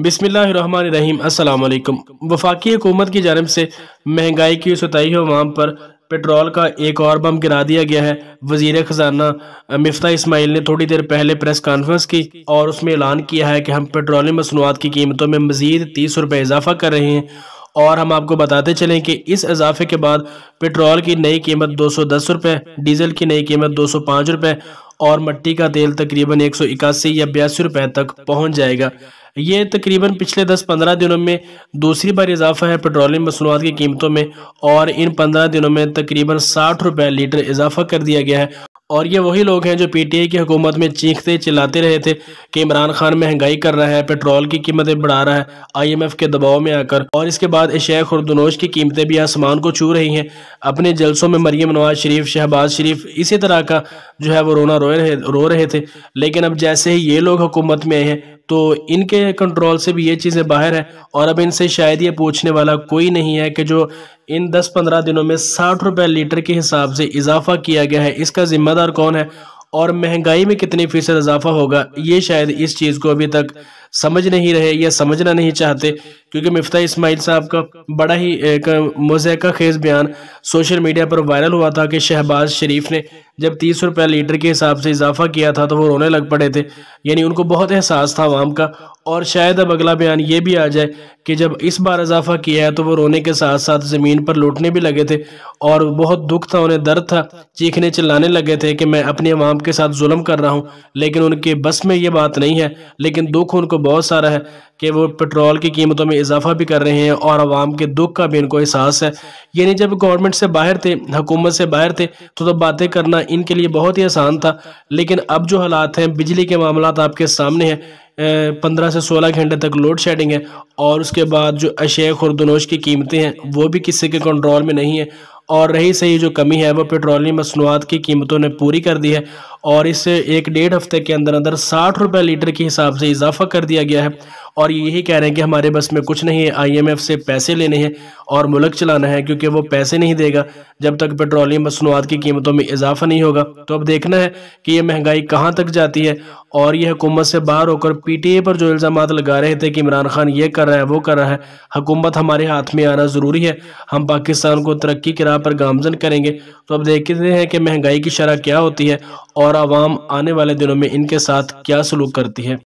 बिसमीम वालेकुम वफाकी हुकूमत की जानब से महंगाई की सतही अवाम पर पेट्रोल का एक और बम गिरा दिया गया है वजीर ख़जाना मफ्ता इसमाइल ने थोड़ी देर पहले प्रेस कॉन्फ्रेंस की और उसमें ऐलान किया है कि हम पेट्रोलियम मसनूआत की कीमतों में मज़ीद तीस रुपये इजाफा कर रहे हैं और हम आपको बताते चलें कि इस इजाफे के बाद पेट्रोल की नई कीमत दो सौ दस रुपये डीजल की नई कीमत दो सौ पाँच रुपये और मट्टी का तेल तकरीबन एक सौ इक्यासी या बयासी रुपये तक पहुँच जाएगा ये तकरीबन पिछले 10-15 दिनों में दूसरी बार इजाफा है पेट्रोलियम मसनूआत की कीमतों में और इन 15 दिनों में तकरीबन साठ रुपए लीटर इजाफा कर दिया गया है और ये वही लोग हैं जो पीटीआई की हुकूमत में चीखते चिल्लाते रहे थे कि इमरान खान महंगाई कर रहा है पेट्रोल की कीमतें बढ़ा रहा है आईएमएफ के दबाव में आकर और इसके बाद एशिया खुरदनोश की कीमतें भी आसमान को छू रही हैं अपने जलसों में मरियम नवाज शरीफ शहबाज शरीफ इसी तरह का जो है वो रोना रो रहे रो रहे थे लेकिन अब जैसे ही ये लोग हुकूमत में आए हैं तो इनके उनके कंट्रोल से भी ये चीज़ें बाहर हैं और अब इनसे शायद ये पूछने वाला कोई नहीं है कि जो इन 10-15 दिनों में साठ रुपये लीटर के हिसाब से इजाफा किया गया है इसका जिम्मेदार कौन है और महंगाई में कितनी फीसद इजाफा होगा ये शायद इस चीज़ को अभी तक समझ नहीं रहे या समझना नहीं चाहते क्योंकि मिफ्ता इस्माइल साहब का बड़ा ही एक मजैका खेज बयान सोशल मीडिया पर वायरल हुआ था कि शहबाज शरीफ ने जब तीस रुपये लीटर के हिसाब से इजाफा किया था तो वो रोने लग पड़े थे यानी उनको बहुत एहसास था आवाम का और शायद अब अगला बयान ये भी आ जाए कि जब इस बार इजाफा किया है तो वो रोने के साथ साथ ज़मीन पर लौटने भी लगे थे और बहुत दुख था उन्हें दर्द था चीखने चिल्लाने लगे थे कि मैं अपनी आवाम के साथ जुल्म कर रहा हूँ लेकिन उनके बस में ये बात नहीं है लेकिन दुख उनको तो बहुत सारा है कि वो पेट्रोल की कीमतों में इजाफा भी कर रहे हैं और आवाम के दुख का भी इनको एहसास है यानी जब गवर्नमेंट से बाहर थे हुकूमत से बाहर थे तो तो बातें करना इनके लिए बहुत ही आसान था लेकिन अब जो हालात हैं बिजली के मामला आपके सामने हैं पंद्रह से सोलह घंटे तक लोड शेडिंग है और उसके बाद जो अशे खुरदनोश की कीमतें हैं वो भी किसी के कंट्रोल में नहीं है और रही सही जो कमी है वो पेट्रोलियम मसनूआत की कीमतों ने पूरी कर दी है और इसे एक डेढ़ हफ्ते के अंदर अंदर साठ रुपये लीटर के हिसाब से इजाफा कर दिया गया है और यही कह रहे हैं कि हमारे बस में कुछ नहीं है आईएमएफ से पैसे लेने हैं और मुल्क चलाना है क्योंकि वो पैसे नहीं देगा जब तक पेट्रोलियम मसनूआत की कीमतों में इजाफा नहीं होगा तो अब देखना है कि ये महंगाई कहाँ तक जाती है और ये हुकूमत से बाहर होकर पी टी ए पर जो इल्ज़ाम लगा रहे थे कि इमरान खान ये कर रहा है वो कर रहा है हुकूमत हमारे हाथ में आना ज़रूरी है हम पाकिस्तान को तरक्की की राह पर गामजन करेंगे तो अब देखते हैं कि महंगाई की शरह क्या होती है और आवाम आने वाले दिनों में इनके साथ क्या सलूक करती है